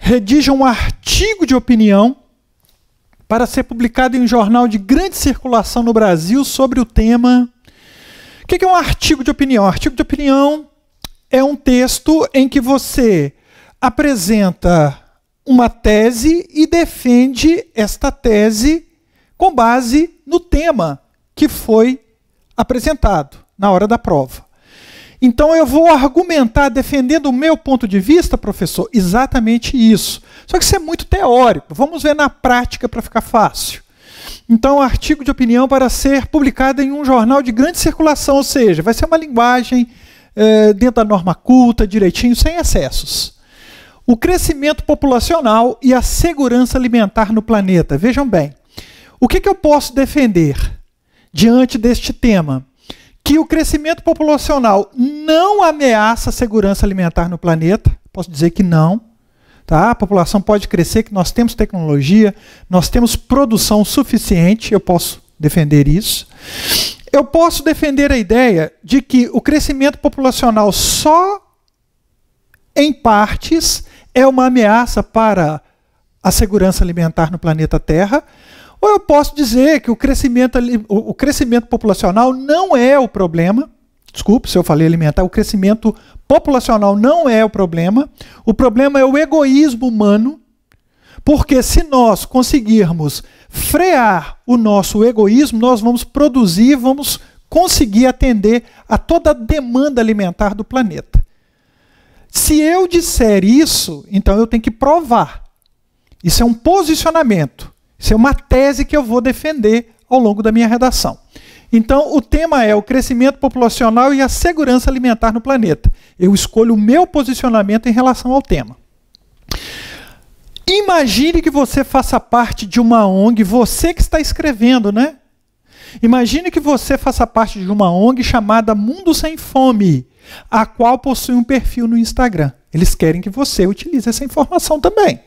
redija um artigo de opinião para ser publicado em um jornal de grande circulação no Brasil sobre o tema. O que é, é um artigo de opinião? Um artigo de opinião é um texto em que você apresenta uma tese e defende esta tese com base no tema que foi apresentado na hora da prova. Então eu vou argumentar defendendo o meu ponto de vista, professor, exatamente isso. Só que isso é muito teórico. Vamos ver na prática para ficar fácil. Então, artigo de opinião para ser publicado em um jornal de grande circulação, ou seja, vai ser uma linguagem é, dentro da norma culta, direitinho, sem excessos. O crescimento populacional e a segurança alimentar no planeta. Vejam bem, o que, que eu posso defender diante deste tema? que o crescimento populacional não ameaça a segurança alimentar no planeta. Posso dizer que não. Tá? A população pode crescer, que nós temos tecnologia, nós temos produção suficiente, eu posso defender isso. Eu posso defender a ideia de que o crescimento populacional só em partes é uma ameaça para a segurança alimentar no planeta Terra, ou eu posso dizer que o crescimento, o crescimento populacional não é o problema. Desculpe se eu falei alimentar, o crescimento populacional não é o problema. O problema é o egoísmo humano, porque se nós conseguirmos frear o nosso egoísmo, nós vamos produzir, vamos conseguir atender a toda a demanda alimentar do planeta. Se eu disser isso, então eu tenho que provar. Isso é um posicionamento. Isso é uma tese que eu vou defender ao longo da minha redação. Então, o tema é o crescimento populacional e a segurança alimentar no planeta. Eu escolho o meu posicionamento em relação ao tema. Imagine que você faça parte de uma ONG, você que está escrevendo, né? Imagine que você faça parte de uma ONG chamada Mundo Sem Fome, a qual possui um perfil no Instagram. Eles querem que você utilize essa informação também.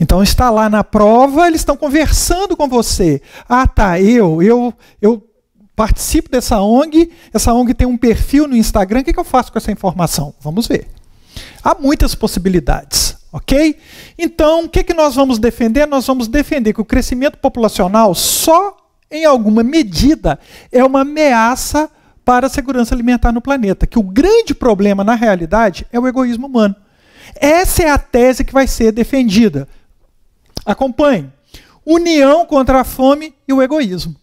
Então está lá na prova, eles estão conversando com você. Ah, tá, eu, eu, eu participo dessa ONG, essa ONG tem um perfil no Instagram, o que, que eu faço com essa informação? Vamos ver. Há muitas possibilidades, ok? Então, o que, que nós vamos defender? Nós vamos defender que o crescimento populacional só em alguma medida é uma ameaça para a segurança alimentar no planeta, que o grande problema na realidade é o egoísmo humano. Essa é a tese que vai ser defendida. Acompanhe. União contra a fome e o egoísmo.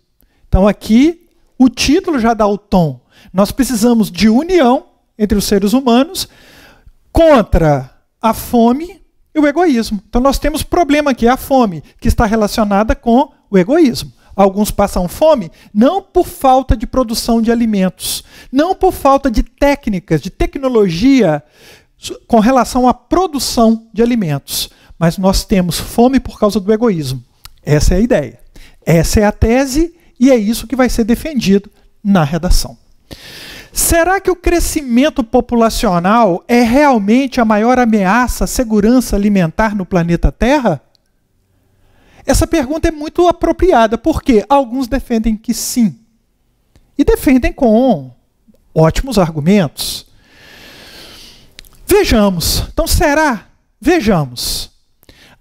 Então aqui o título já dá o tom. Nós precisamos de união entre os seres humanos contra a fome e o egoísmo. Então nós temos problema aqui, a fome, que está relacionada com o egoísmo. Alguns passam fome não por falta de produção de alimentos, não por falta de técnicas, de tecnologia com relação à produção de alimentos, mas nós temos fome por causa do egoísmo. Essa é a ideia. Essa é a tese e é isso que vai ser defendido na redação. Será que o crescimento populacional é realmente a maior ameaça à segurança alimentar no planeta Terra? Essa pergunta é muito apropriada, porque alguns defendem que sim. E defendem com ótimos argumentos. Vejamos. Então, será? Vejamos.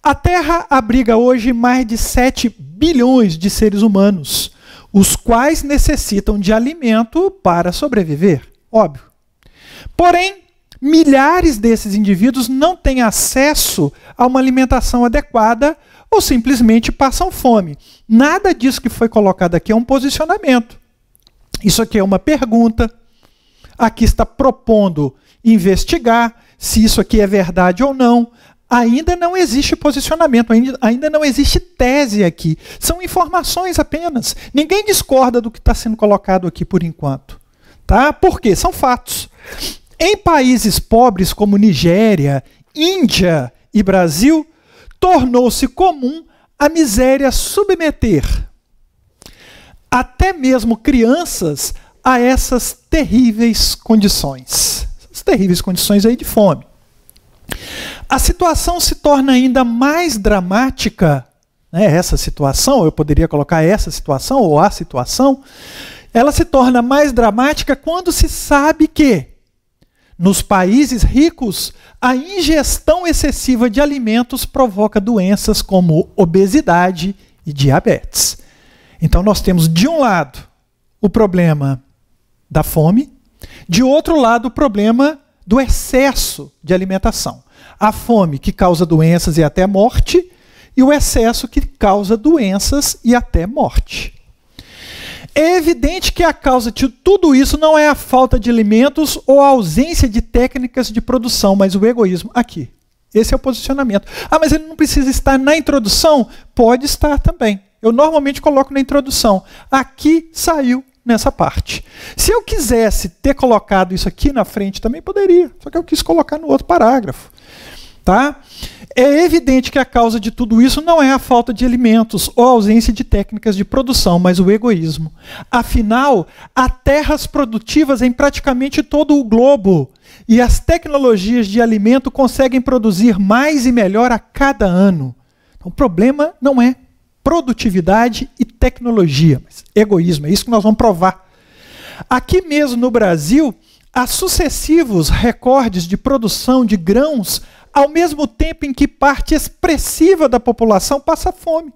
A Terra abriga hoje mais de 7 bilhões de seres humanos, os quais necessitam de alimento para sobreviver, óbvio. Porém, milhares desses indivíduos não têm acesso a uma alimentação adequada ou simplesmente passam fome. Nada disso que foi colocado aqui é um posicionamento. Isso aqui é uma pergunta. Aqui está propondo investigar se isso aqui é verdade ou não ainda não existe posicionamento, ainda não existe tese aqui. São informações apenas. Ninguém discorda do que está sendo colocado aqui por enquanto. Tá? Por quê? São fatos. Em países pobres como Nigéria, Índia e Brasil, tornou-se comum a miséria submeter até mesmo crianças a essas terríveis condições. Essas terríveis condições aí de fome a situação se torna ainda mais dramática, né, essa situação, eu poderia colocar essa situação ou a situação, ela se torna mais dramática quando se sabe que, nos países ricos, a ingestão excessiva de alimentos provoca doenças como obesidade e diabetes. Então, nós temos, de um lado, o problema da fome, de outro lado, o problema do excesso de alimentação a fome, que causa doenças e até morte, e o excesso, que causa doenças e até morte. É evidente que a causa de tudo isso não é a falta de alimentos ou a ausência de técnicas de produção, mas o egoísmo aqui. Esse é o posicionamento. Ah, mas ele não precisa estar na introdução? Pode estar também. Eu normalmente coloco na introdução. Aqui saiu nessa parte. Se eu quisesse ter colocado isso aqui na frente também poderia, só que eu quis colocar no outro parágrafo. Tá? É evidente que a causa de tudo isso não é a falta de alimentos ou a ausência de técnicas de produção, mas o egoísmo. Afinal, há terras produtivas em praticamente todo o globo e as tecnologias de alimento conseguem produzir mais e melhor a cada ano. Então, o problema não é produtividade e tecnologia, mas egoísmo. É isso que nós vamos provar. Aqui mesmo no Brasil, há sucessivos recordes de produção de grãos ao mesmo tempo em que parte expressiva da população passa fome.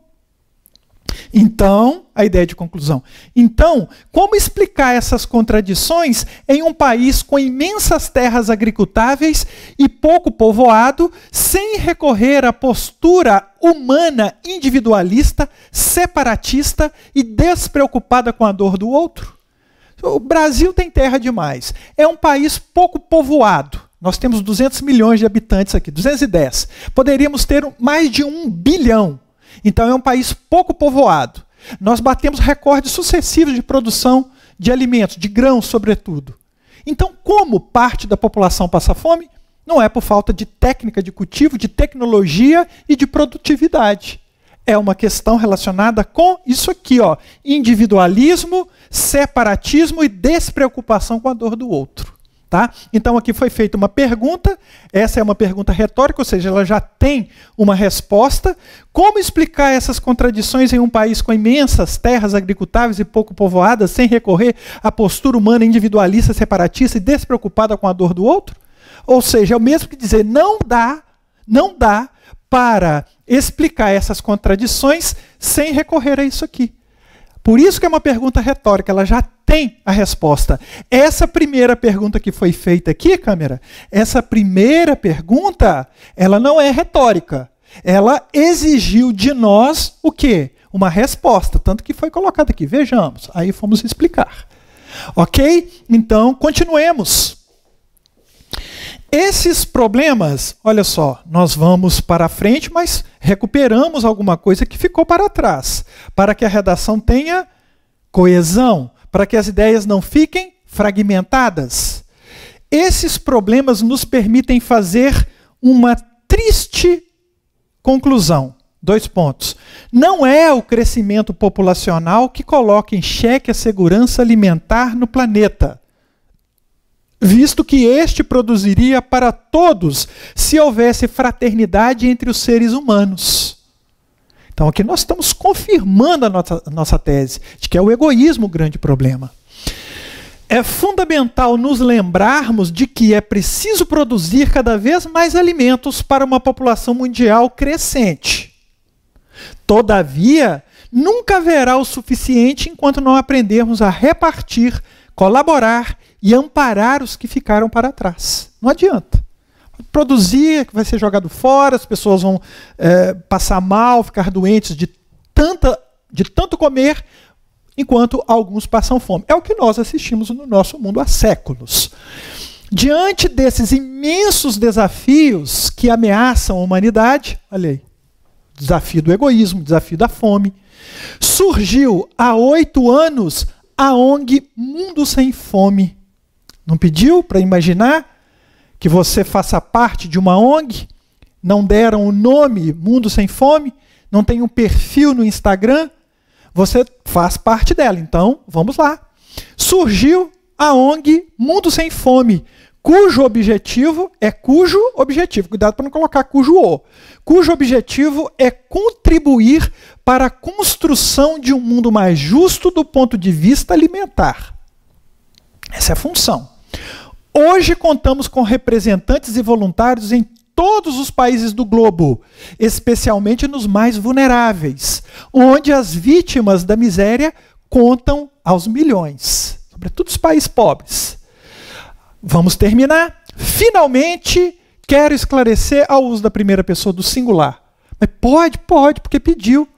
Então, a ideia de conclusão. Então, como explicar essas contradições em um país com imensas terras agricultáveis e pouco povoado, sem recorrer à postura humana individualista, separatista e despreocupada com a dor do outro? O Brasil tem terra demais. É um país pouco povoado nós temos 200 milhões de habitantes aqui, 210. Poderíamos ter mais de um bilhão. Então é um país pouco povoado. Nós batemos recordes sucessivos de produção de alimentos, de grãos, sobretudo. Então, como parte da população passa fome? Não é por falta de técnica de cultivo, de tecnologia e de produtividade. É uma questão relacionada com isso aqui, ó, individualismo, separatismo e despreocupação com a dor do outro. Tá? Então aqui foi feita uma pergunta, essa é uma pergunta retórica, ou seja, ela já tem uma resposta. Como explicar essas contradições em um país com imensas terras agricultáveis e pouco povoadas, sem recorrer à postura humana individualista, separatista e despreocupada com a dor do outro? Ou seja, é o mesmo que dizer não dá, não dá para explicar essas contradições sem recorrer a isso aqui. Por isso que é uma pergunta retórica, ela já tem a resposta. Essa primeira pergunta que foi feita aqui, câmera, essa primeira pergunta, ela não é retórica. Ela exigiu de nós o quê? Uma resposta, tanto que foi colocada aqui. Vejamos, aí fomos explicar. OK? Então, continuemos. Esses problemas, olha só, nós vamos para frente, mas recuperamos alguma coisa que ficou para trás, para que a redação tenha coesão, para que as ideias não fiquem fragmentadas. Esses problemas nos permitem fazer uma triste conclusão. Dois pontos. Não é o crescimento populacional que coloca em xeque a segurança alimentar no planeta, visto que este produziria para todos se houvesse fraternidade entre os seres humanos. Então aqui nós estamos confirmando a nossa, nossa tese de que é o egoísmo o grande problema. É fundamental nos lembrarmos de que é preciso produzir cada vez mais alimentos para uma população mundial crescente. Todavia, nunca haverá o suficiente enquanto não aprendermos a repartir, colaborar e amparar os que ficaram para trás. Não adianta produzir vai ser jogado fora, as pessoas vão é, passar mal, ficar doentes de, tanta, de tanto comer, enquanto alguns passam fome. É o que nós assistimos no nosso mundo há séculos. Diante desses imensos desafios que ameaçam a humanidade, olha aí, desafio do egoísmo, desafio da fome, surgiu há oito anos a ONG Mundo Sem Fome. Não pediu para imaginar? que você faça parte de uma ONG, não deram o nome Mundo Sem Fome, não tem um perfil no Instagram, você faz parte dela. Então, vamos lá. Surgiu a ONG Mundo Sem Fome, cujo objetivo é cujo objetivo, cuidado para não colocar cujo o, cujo objetivo é contribuir para a construção de um mundo mais justo do ponto de vista alimentar. Essa é a função. Hoje contamos com representantes e voluntários em todos os países do globo, especialmente nos mais vulneráveis, onde as vítimas da miséria contam aos milhões, sobretudo os países pobres. Vamos terminar. Finalmente, quero esclarecer ao uso da primeira pessoa do singular. Mas pode, pode, porque pediu.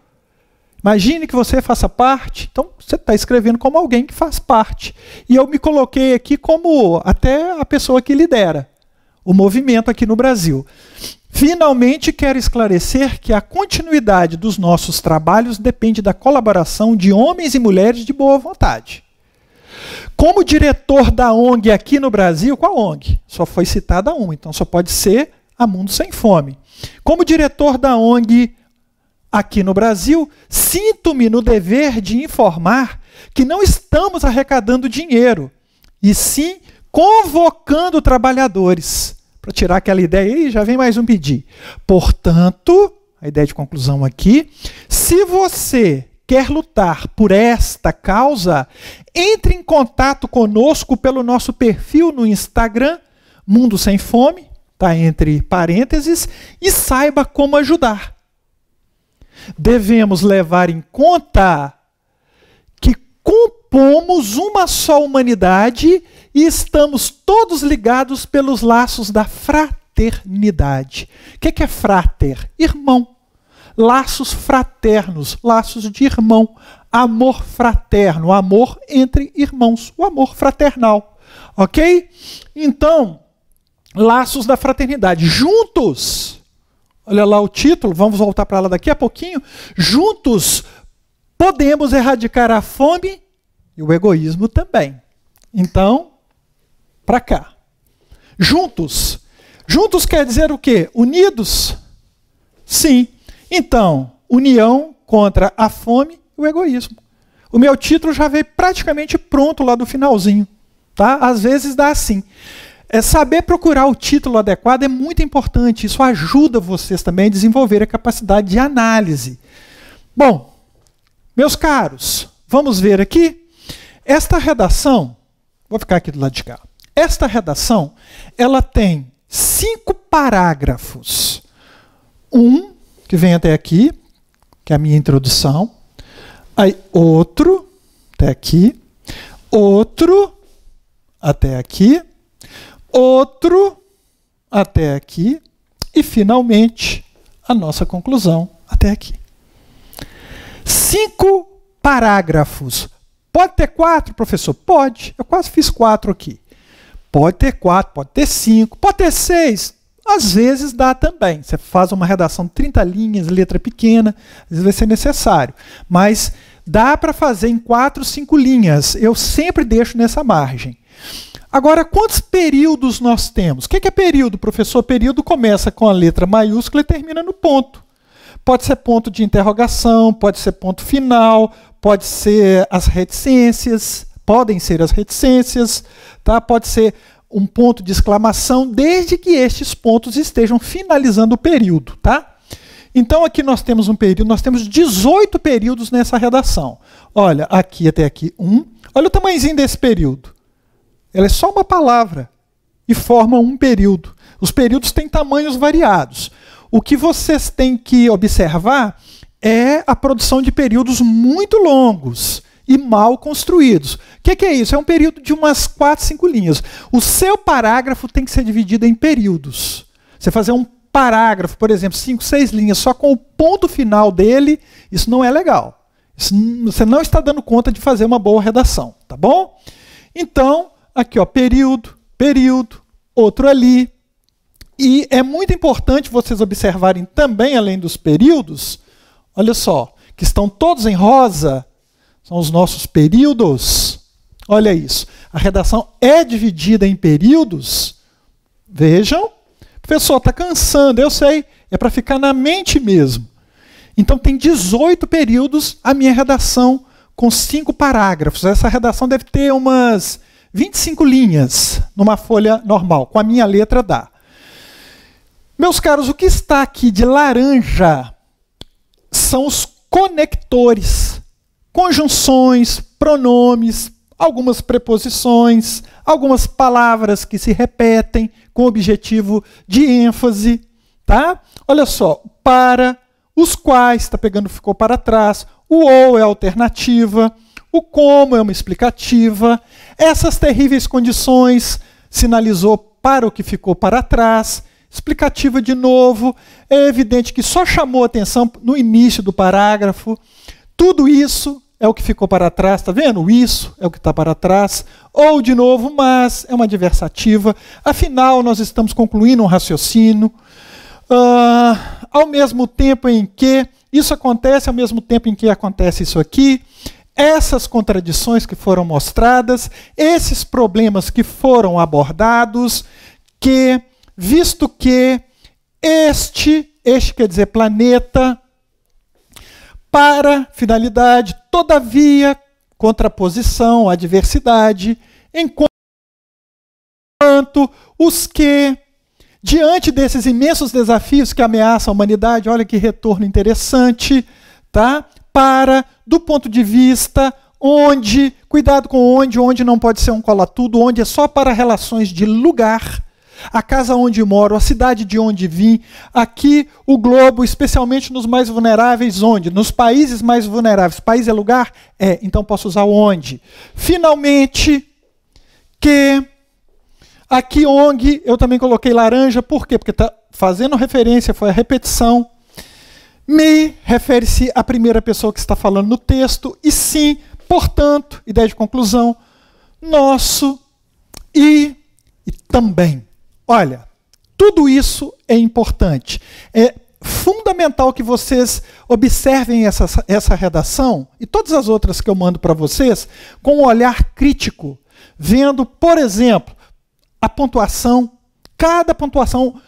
Imagine que você faça parte. Então, você está escrevendo como alguém que faz parte. E eu me coloquei aqui como até a pessoa que lidera o movimento aqui no Brasil. Finalmente, quero esclarecer que a continuidade dos nossos trabalhos depende da colaboração de homens e mulheres de boa vontade. Como diretor da ONG aqui no Brasil, qual ONG? Só foi citada uma, então só pode ser a Mundo Sem Fome. Como diretor da ONG Aqui no Brasil, sinto-me no dever de informar que não estamos arrecadando dinheiro, e sim convocando trabalhadores. Para tirar aquela ideia aí, já vem mais um pedir. Portanto, a ideia de conclusão aqui, se você quer lutar por esta causa, entre em contato conosco pelo nosso perfil no Instagram, Mundo Sem Fome, tá entre parênteses, e saiba como ajudar devemos levar em conta que compomos uma só humanidade e estamos todos ligados pelos laços da fraternidade. O é que é frater? Irmão. Laços fraternos, laços de irmão. Amor fraterno, amor entre irmãos, o amor fraternal. Ok? Então, laços da fraternidade. Juntos Olha lá o título, vamos voltar para lá daqui a pouquinho. Juntos podemos erradicar a fome e o egoísmo também. Então, para cá. Juntos. Juntos quer dizer o quê? Unidos? Sim. Então, união contra a fome e o egoísmo. O meu título já veio praticamente pronto lá do finalzinho, tá? Às vezes dá assim. É, saber procurar o título adequado é muito importante. Isso ajuda vocês também a desenvolver a capacidade de análise. Bom, meus caros, vamos ver aqui. Esta redação, vou ficar aqui do lado de cá. Esta redação, ela tem cinco parágrafos. Um, que vem até aqui, que é a minha introdução. Aí outro, até aqui. Outro, até aqui outro até aqui e, finalmente, a nossa conclusão até aqui. Cinco parágrafos. Pode ter quatro, professor? Pode. Eu quase fiz quatro aqui. Pode ter quatro, pode ter cinco, pode ter seis. Às vezes dá também. Você faz uma redação de 30 linhas, letra pequena, às vezes vai ser necessário. Mas dá para fazer em quatro, cinco linhas. Eu sempre deixo nessa margem. Agora, quantos períodos nós temos? O é que é período, professor? Período começa com a letra maiúscula e termina no ponto. Pode ser ponto de interrogação, pode ser ponto final, pode ser as reticências, podem ser as reticências, tá? Pode ser um ponto de exclamação, desde que estes pontos estejam finalizando o período, tá? Então aqui nós temos um período, nós temos 18 períodos nessa redação. Olha, aqui até aqui um. Olha o tamanhozinho desse período. Ela é só uma palavra e forma um período. Os períodos têm tamanhos variados. O que vocês têm que observar é a produção de períodos muito longos e mal construídos. O que, que, é isso? É um período de umas 4, 5 linhas. O seu parágrafo tem que ser dividido em períodos. Você fazer um parágrafo, por exemplo, 5, 6 linhas, só com o ponto final dele, isso não é legal. Isso, você não está dando conta de fazer uma boa redação, tá bom? Então, aqui ó, período, período, outro ali. E é muito importante vocês observarem também, além dos períodos, olha só, que estão todos em rosa, são os nossos períodos. Olha isso. A redação é dividida em períodos. Vejam. Professor, está cansando, eu sei. É para ficar na mente mesmo. Então tem 18 períodos a minha redação com cinco parágrafos. Essa redação deve ter umas 25 linhas numa folha normal, com a minha letra dá. Meus caros, o que está aqui de laranja são os conectores, conjunções, pronomes, algumas preposições, algumas palavras que se repetem com objetivo de ênfase, tá? Olha só, para, os quais, está pegando, ficou para trás, o ou é alternativa, o como é uma explicativa. Essas terríveis condições sinalizou para o que ficou para trás. Explicativa de novo. É evidente que só chamou atenção no início do parágrafo. Tudo isso é o que ficou para trás, Está vendo? Isso é o que está para trás. Ou, de novo, mas é uma adversativa. Afinal, nós estamos concluindo um raciocínio. Uh, ao mesmo tempo em que isso acontece, ao mesmo tempo em que acontece isso aqui essas contradições que foram mostradas, esses problemas que foram abordados, que, visto que este, este quer dizer planeta, para finalidade, todavia, contraposição, adversidade, enquanto os que, diante desses imensos desafios que ameaçam a humanidade, olha que retorno interessante, tá? para, do ponto de vista onde, cuidado com onde, onde não pode ser um cola-tudo, onde é só para relações de lugar, a casa onde moro, a cidade de onde vim, aqui o globo, especialmente nos mais vulneráveis, onde? Nos países mais vulneráveis. País é lugar? É, então posso usar onde. Finalmente, que. Aqui ONG, eu também coloquei laranja, por quê? Porque está fazendo referência, foi a repetição me refere-se à primeira pessoa que está falando no texto, e sim, portanto, ideia de conclusão, nosso e, e também. Olha, tudo isso é importante. É fundamental que vocês observem essa, essa redação e todas as outras que eu mando para vocês com um olhar crítico, vendo, por exemplo, a pontuação, cada pontuação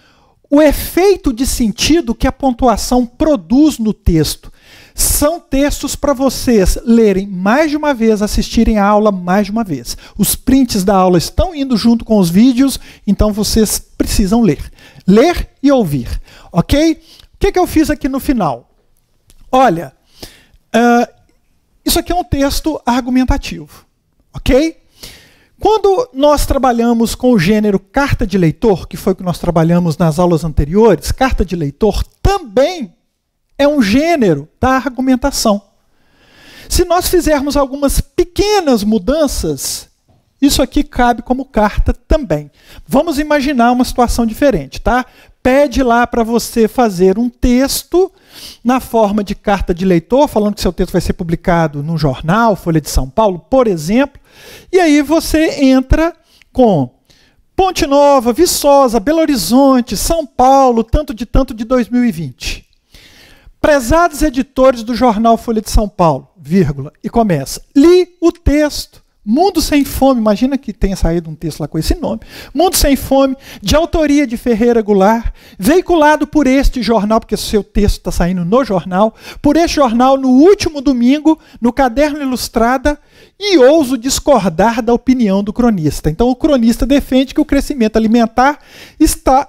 o efeito de sentido que a pontuação produz no texto. São textos para vocês lerem mais de uma vez, assistirem a aula mais de uma vez. Os prints da aula estão indo junto com os vídeos, então vocês precisam ler. Ler e ouvir, ok? O que, que eu fiz aqui no final? Olha, uh, isso aqui é um texto argumentativo, ok? Quando nós trabalhamos com o gênero carta de leitor, que foi o que nós trabalhamos nas aulas anteriores, carta de leitor também é um gênero da argumentação. Se nós fizermos algumas pequenas mudanças, isso aqui cabe como carta também. Vamos imaginar uma situação diferente, tá? pede lá para você fazer um texto na forma de carta de leitor, falando que seu texto vai ser publicado num jornal, Folha de São Paulo, por exemplo. E aí você entra com Ponte Nova, Viçosa, Belo Horizonte, São Paulo, tanto de tanto de 2020. Prezados editores do jornal Folha de São Paulo, vírgula, e começa. Li o texto Mundo Sem Fome, imagina que tenha saído um texto lá com esse nome. Mundo Sem Fome, de autoria de Ferreira Goulart, veiculado por este jornal, porque seu texto está saindo no jornal, por este jornal no último domingo, no Caderno Ilustrada, e ouso discordar da opinião do cronista. Então, o cronista defende que o crescimento alimentar está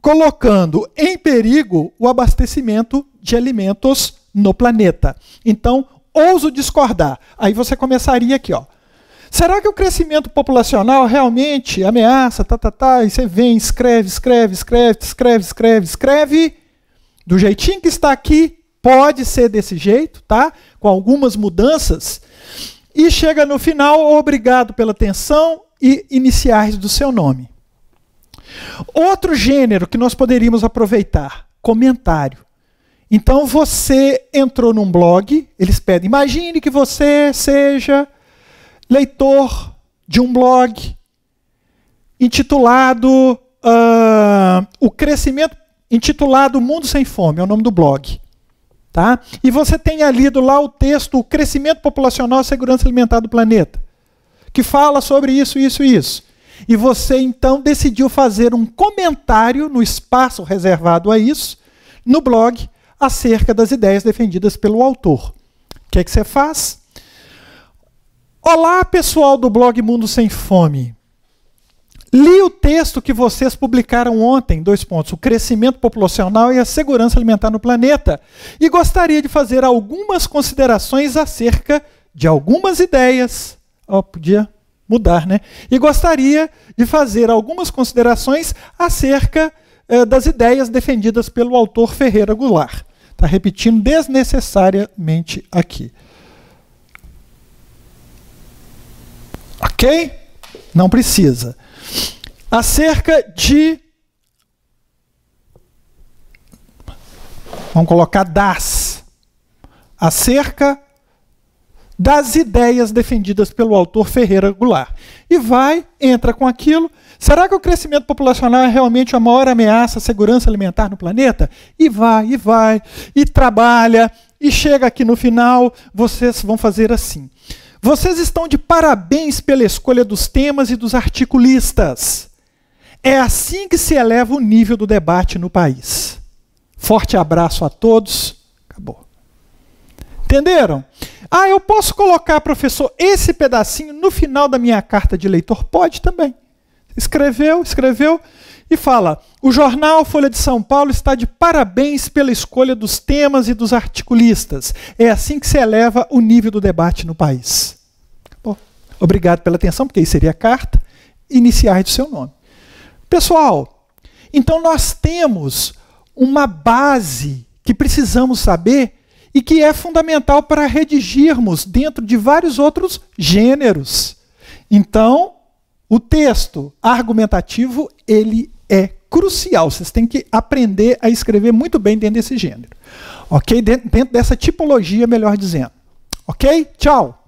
colocando em perigo o abastecimento de alimentos no planeta. Então, ouso discordar. Aí você começaria aqui, ó. Será que o crescimento populacional realmente ameaça, tá, tá, tá, e você vem, escreve, escreve, escreve, escreve, escreve, escreve, do jeitinho que está aqui, pode ser desse jeito, tá? Com algumas mudanças, e chega no final, obrigado pela atenção e iniciais do seu nome. Outro gênero que nós poderíamos aproveitar, comentário. Então você entrou num blog, eles pedem, imagine que você seja leitor de um blog intitulado uh, O Crescimento, intitulado Mundo Sem Fome, é o nome do blog. Tá? E você tenha lido lá o texto O Crescimento Populacional e Segurança Alimentar do Planeta, que fala sobre isso, isso e isso. E você então decidiu fazer um comentário no espaço reservado a isso, no blog, acerca das ideias defendidas pelo autor. O que, é que você faz? Olá, pessoal do blog Mundo Sem Fome. Li o texto que vocês publicaram ontem, dois pontos, o crescimento populacional e a segurança alimentar no planeta, e gostaria de fazer algumas considerações acerca de algumas ideias. Oh, podia mudar, né? E gostaria de fazer algumas considerações acerca eh, das ideias defendidas pelo autor Ferreira Goulart. Está repetindo desnecessariamente aqui. Ok? Não precisa. Acerca de. Vamos colocar das. Acerca das ideias defendidas pelo autor Ferreira Goulart. E vai, entra com aquilo. Será que o crescimento populacional é realmente a maior ameaça à segurança alimentar no planeta? E vai, e vai, e trabalha, e chega aqui no final, vocês vão fazer assim. Vocês estão de parabéns pela escolha dos temas e dos articulistas. É assim que se eleva o nível do debate no país. Forte abraço a todos. Acabou. Entenderam? Ah, eu posso colocar, professor, esse pedacinho no final da minha carta de leitor? Pode também. Escreveu, escreveu e fala: o jornal Folha de São Paulo está de parabéns pela escolha dos temas e dos articulistas. É assim que se eleva o nível do debate no país. Bom, obrigado pela atenção, porque aí seria a carta, iniciais de seu nome. Pessoal, então nós temos uma base que precisamos saber e que é fundamental para redigirmos dentro de vários outros gêneros. Então, o texto argumentativo, ele é crucial. Vocês têm que aprender a escrever muito bem dentro desse gênero. Ok? Dentro dessa tipologia, melhor dizendo. Ok? Tchau!